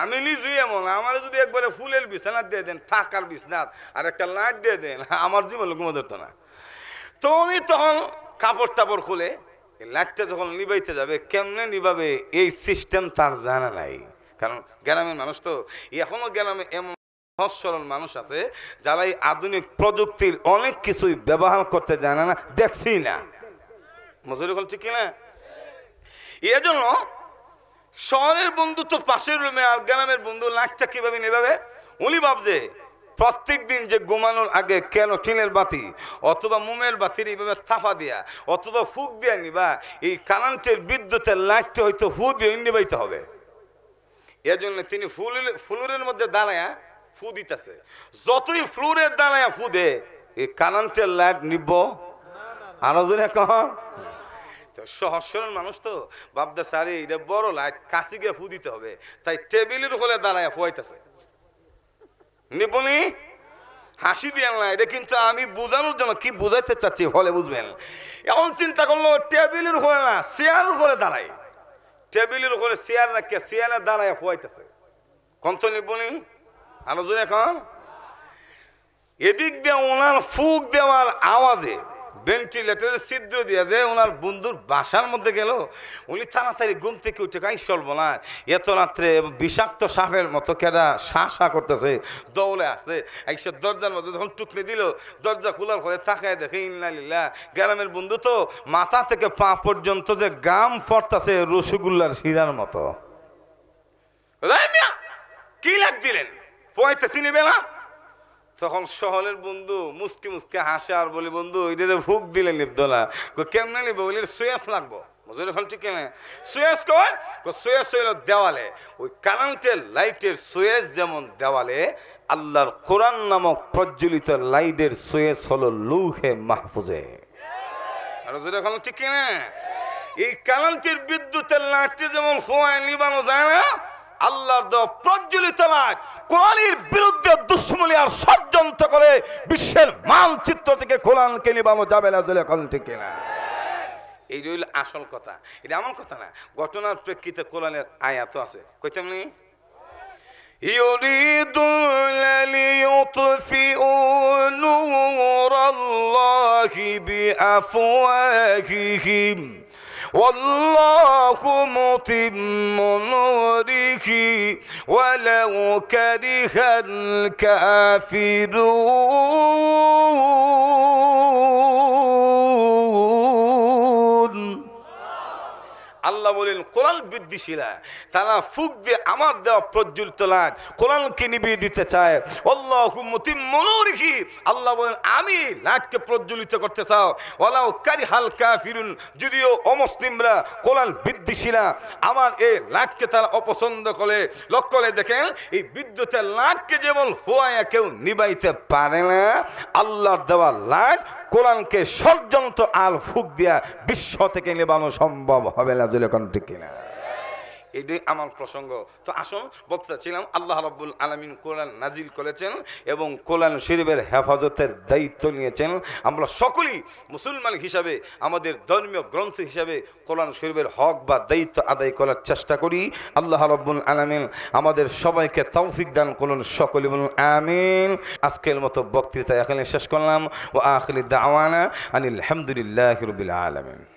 আমি নিজে এমন আমার যদি একবারে ফুলের বিছানা দিয়ে দেন টাকার বিছনাথ আর একটা লাইট দিয়ে দেন আমার জীবন ঘুমা ধরতো না তো উনি তখন কাপড় টাপড় খুলে লাইটটা যখন নিবাইতে যাবে কেমনে নিবাবে এই সিস্টেম তার জানা নাই কারণ গ্রামের মানুষ তো এখনো গ্রামে এমন সহজ সরল মানুষ আছে যারা এই আধুনিক প্রযুক্তির অনেক কিছুই ব্যবহার করতে জানে না দেখছি না মজুরি করছি কি না এজন্য শহরের বন্ধু তো পাশের রুমে আর গ্রামের বন্ধু লাখটা কিভাবে নেভাবে উনি ভাবছে প্রত্যেক দিন যে ঘুমানোর আগে কেন টিনের বাতি অথবা মোমের বাতির এইভাবে থাফা দিয়া অথবা ফুক দিয়া নিবা এই কারেন্টের বিদ্যুতের লাইটটা হয়তো ফু দিয়ে নিবাইতে হবে এজন্য তিনি ফুল ফুলুরের মধ্যে দাঁড়ায় ফু দিতেছে যতই ফ্লুরের দাঁড়ায় ফু দে এই কারেন্টের লাইট নিব আরো জোরে কখন সহজ সরল মানুষ তো ভাবতেছে সারি এটা বড় লাইট কাছে গিয়ে ফু দিতে হবে তাই টেবিলের হলে দাঁড়ায় ফুয়াইতেছে নিবনি হাসি দিয়ে না এটা কিন্তু আমি বোঝানোর জন্য কি বোঝাইতে চাচ্ছি হলে বুঝবেন এখন চিন্তা করলো টেবিলের হলে না চেয়ার হলে দাঁড়ায় টেবিলের হলে চেয়ার রাখিয়া চেয়ারে দাঁড়ায় ফুয়াইতেছে কন্ত নিবনি আলোচনা এখন এদিক দিয়ে ওনার ফুক দেওয়ার আওয়াজে ভেন্টিলেটারের ছিদ্র দিয়ে যে ওনার বন্ধুর বাসার মধ্যে গেল উনি তাড়াতাড়ি ঘুম থেকে উঠে কাই চলবো না এত রাত্রে বিষাক্ত সাপের মতো কেডা সা সা করতেছে দৌলে আসছে একশো দরজার মধ্যে যখন টুকরে দিল দরজা খোলার পরে তাকায় দেখে ইন্নালিল্লা গ্রামের বন্ধু তো মাথা থেকে পা পর্যন্ত যে গাম পড়তেছে রসগুল্লার শিরার মতো কি লাগ দিলেন পঁয়তাছি বেলা তখন শহরের বন্ধু মুসকি মুসকি হাসে আর বলি বন্ধু এটা ভুক দিলে নিবদলা কেমনে নিব বলি সুয়াস লাগবো বুঝলে ফেল ঠিক কেমন সুয়েস কয় সুয়েস হইল দেওয়ালে ওই কারেন্টের লাইটের সুয়েস যেমন দেওয়ালে আল্লাহর কোরআন নামক প্রজ্বলিত লাইটের সুয়েস হলো লৌহে মাহফুজে আর বুঝলে ফেল ঠিক কেমন এই কারেন্টের বিদ্যুতের লাইটে যেমন ফোয়ায় নিবানো যায় না আল্লাহর দেওয়া প্রজ্বলিত নাক কোরআনের বিরুদ্ধে দুশ্মনী আর ষড়যন্ত্র করে বিশ্বের মানচিত্র থেকে কোরআনকে নিবানো যাবে না জলে কোরআন ঠিক না এই রইল আসল কথা এটা আমার কথা না ঘটনার প্রেক্ষিতে কোরআনের আয়াত আছে কইতাম নি يريدون ليطفئوا نور الله بأفواههم والله متم نوره ولو كره الكافرون আল্লাহ বলেন কোরআন বিদ্বেষীরা তারা ফুক দিয়ে আমার দেওয়া প্রজ্জ্বলিত লাগ কোরআনকে নিবিয়ে দিতে চায় অল্লাহমতিমনোরিখি আল্লাহ বলেন আমি লাটকে প্রজ্বলিত করতে চাও ওলাও কারি হালকা ফিরুন যদিও অমুসলিমরা কোরআন বিদ্বেষীরা আমার এই লাটকে তারা অপছন্দ করে লক্ষ্য করে দেখেন এই বিদ্যুতের লাটকে যেমন হোয়ায় কেউ নিবাইতে পারে না আল্লাহর দেওয়া লাট কোরআনকে ষড়যন্ত্র আর ফুক দিয়া বিশ্ব থেকে নেবানো সম্ভব হবে না জুলেকণ্ঠে কিনা এটাই আমার প্রসঙ্গ তো আসুন ছিলাম আল্লাহ রব্বুল আলমিন কোরআন নাজিল করেছেন এবং কোরআন শরীফের হেফাজতের দায়িত্ব নিয়েছেন আমরা সকলেই মুসলমান হিসাবে আমাদের ধর্মীয় গ্রন্থ হিসাবে কোরআন শরীফের হক বা দায়িত্ব আদায় করার চেষ্টা করি আল্লাহ রব্বুল আলমিন আমাদের সবাইকে তৌফিক দান করুন সকলে বলুন আমিন আজকের মতো বক্তৃতা এখানে শেষ করলাম ও আখলি দাওয়ানা আনিল আলহামদুলিল্লাহ রবিল আলমিন